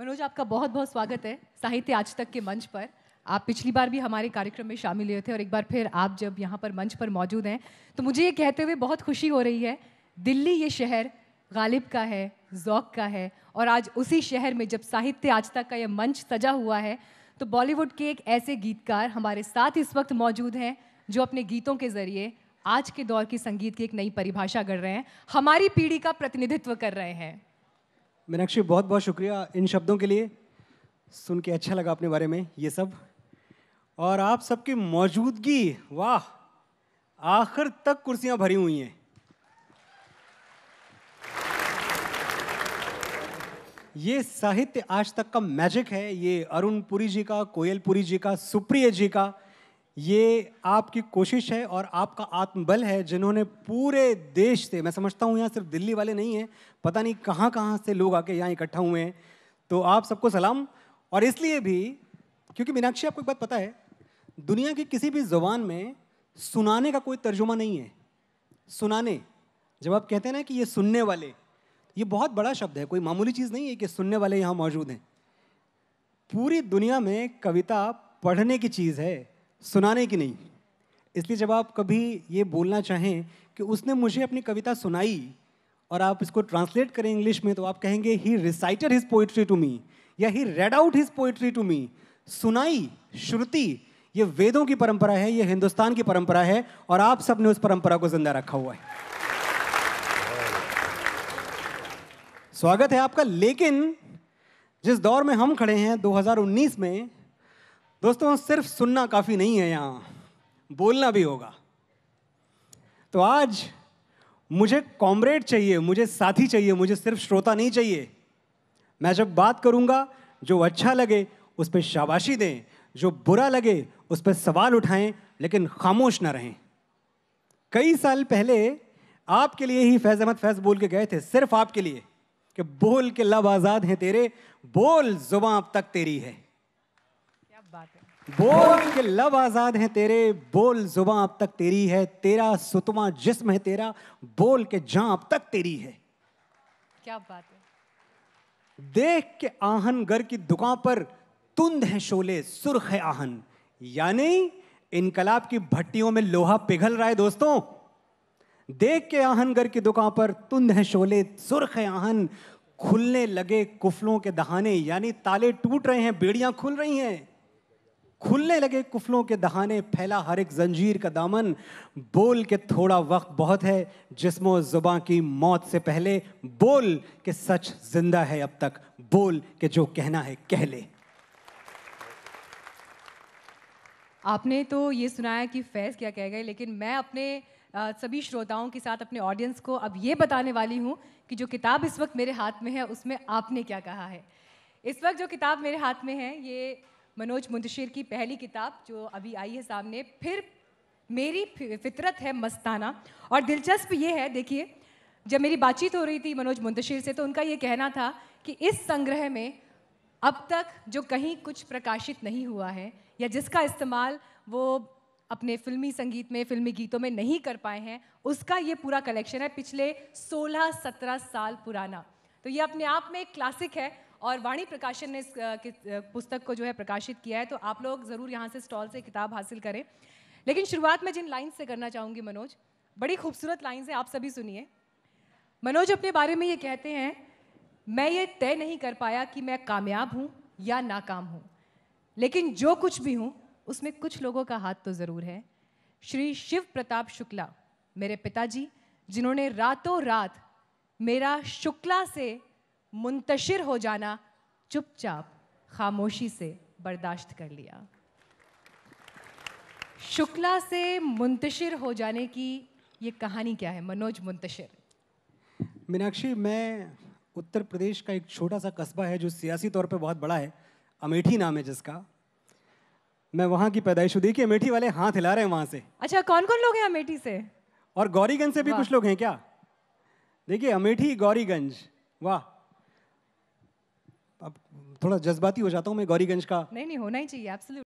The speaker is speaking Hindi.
मनोज आपका बहुत बहुत स्वागत है साहित्य आज तक के मंच पर आप पिछली बार भी हमारे कार्यक्रम में शामिल हुए थे और एक बार फिर आप जब यहाँ पर मंच पर मौजूद हैं तो मुझे ये कहते हुए बहुत खुशी हो रही है दिल्ली ये शहर गालिब का है जौक का है और आज उसी शहर में जब साहित्य आज तक का यह मंच सजा हुआ है तो बॉलीवुड के एक ऐसे गीतकार हमारे साथ इस वक्त मौजूद हैं जो अपने गीतों के ज़रिए आज के दौर की संगीत की एक नई परिभाषा गढ़ रहे हैं हमारी पीढ़ी का प्रतिनिधित्व कर रहे हैं मीनाक्षी बहुत बहुत शुक्रिया इन शब्दों के लिए सुन के अच्छा लगा अपने बारे में ये सब और आप सबकी मौजूदगी वाह आखिर तक कुर्सियां भरी हुई हैं ये साहित्य आज तक का मैजिक है ये अरुण पुरी जी का कोयल पुरी जी का सुप्रिय जी का ये आपकी कोशिश है और आपका आत्मबल है जिन्होंने पूरे देश से मैं समझता हूँ यहाँ सिर्फ दिल्ली वाले नहीं हैं पता नहीं कहाँ कहाँ से लोग आके यहाँ इकट्ठा हुए हैं तो आप सबको सलाम और इसलिए भी क्योंकि मीनाक्षी आपको एक बात पता है दुनिया की किसी भी जुबान में सुनाने का कोई तर्जुमा नहीं है सुनाने जब आप कहते हैं ना कि ये सुनने वाले ये बहुत बड़ा शब्द है कोई मामूली चीज़ नहीं है कि सुनने वाले यहाँ मौजूद हैं पूरी दुनिया में कविता पढ़ने की चीज़ है सुनाने की नहीं इसलिए जब आप कभी ये बोलना चाहें कि उसने मुझे अपनी कविता सुनाई और आप इसको ट्रांसलेट करें इंग्लिश में तो आप कहेंगे ही recited his poetry to me या ही read out his poetry to me सुनाई श्रुति ये वेदों की परंपरा है ये हिंदुस्तान की परंपरा है और आप सब ने उस परंपरा को जिंदा रखा हुआ है स्वागत है आपका लेकिन जिस दौर में हम खड़े हैं 2019 में दोस्तों सिर्फ सुनना काफ़ी नहीं है यहाँ बोलना भी होगा तो आज मुझे कॉमरेड चाहिए मुझे साथी चाहिए मुझे सिर्फ श्रोता नहीं चाहिए मैं जब बात करूँगा जो अच्छा लगे उस पर शाबाशी दें जो बुरा लगे उस पर सवाल उठाएं लेकिन खामोश ना रहें कई साल पहले आपके लिए ही फैज़ अहमद फैज़ बोल के गए थे सिर्फ आपके लिए कि बोल के लब आज़ाद हैं तेरे बोल जुबा अब तक तेरी है क्या बात है बोल के लव आजाद है तेरे बोल जुबा अब तक तेरी है तेरा सुतमा जिस्म है तेरा बोल के जहां अब तक तेरी है क्या बात है देख के आहन घर की दुकान पर तुंद है शोले सुर्ख है आहन यानी इनकलाब की भट्टियों में लोहा पिघल रहा है दोस्तों देख के आहनगर की दुकान पर तुंद है शोले सुर्ख है आहन खुलने लगे कुफलों के दहाने यानी ताले टूट रहे हैं बेड़ियां खुल रही हैं खुलने लगे कुफलों के दहाने फैला हर एक जंजीर का दामन बोल के थोड़ा वक्त बहुत है जिसमो जुबा की मौत से पहले बोल के सच जिंदा है अब तक बोल के जो कहना है कह ले आपने तो ये सुनाया कि फैज क्या कह गए लेकिन मैं अपने सभी श्रोताओं के साथ अपने ऑडियंस को अब ये बताने वाली हूँ कि जो किताब इस वक्त मेरे हाथ में है उसमें आपने क्या कहा है इस वक्त जो किताब मेरे हाथ में है ये मनोज मुंतशिर की पहली किताब जो अभी आई है सामने फिर मेरी फितरत है मस्ताना और दिलचस्प ये है देखिए जब मेरी बातचीत हो रही थी मनोज मुंतशिर से तो उनका ये कहना था कि इस संग्रह में अब तक जो कहीं कुछ प्रकाशित नहीं हुआ है या जिसका इस्तेमाल वो अपने फिल्मी संगीत में फिल्मी गीतों में नहीं कर पाए हैं उसका ये पूरा कलेक्शन है पिछले 16-17 साल पुराना तो ये अपने आप में एक क्लासिक है और वाणी प्रकाशन ने इस पुस्तक को जो है प्रकाशित किया है तो आप लोग ज़रूर यहाँ से स्टॉल से किताब हासिल करें लेकिन शुरुआत में जिन लाइन्स से करना चाहूँगी मनोज बड़ी खूबसूरत लाइन से आप सभी सुनिए मनोज अपने बारे में ये कहते हैं मैं ये तय नहीं कर पाया कि मैं कामयाब हूँ या नाकाम हूँ लेकिन जो कुछ भी हूँ उसमें कुछ लोगों का हाथ तो ज़रूर है श्री शिव प्रताप शुक्ला मेरे पिताजी जिन्होंने रातों रात मेरा शुक्ला से मुंतशिर हो जाना चुपचाप खामोशी से बर्दाश्त कर लिया शुक्ला से मुंतशिर हो जाने की ये कहानी क्या है मनोज मुंतशिर मीनाक्षी मैं उत्तर प्रदेश का एक छोटा सा कस्बा है जो सियासी तौर पे बहुत बड़ा है अमेठी नाम है जिसका मैं वहाँ की पैदाइश हूँ देखिए अमेठी वाले हाथ हिला रहे हैं वहाँ से अच्छा कौन कौन लोग हैं अमेठी से और गौरीगंज से भी कुछ लोग हैं क्या देखिए अमेठी गौरीगंज वाह अब थोड़ा जज्बाती हो जाता हूँ मैं गौरीगंज का नहीं नहीं होना ही चाहिए एब्सोल्युट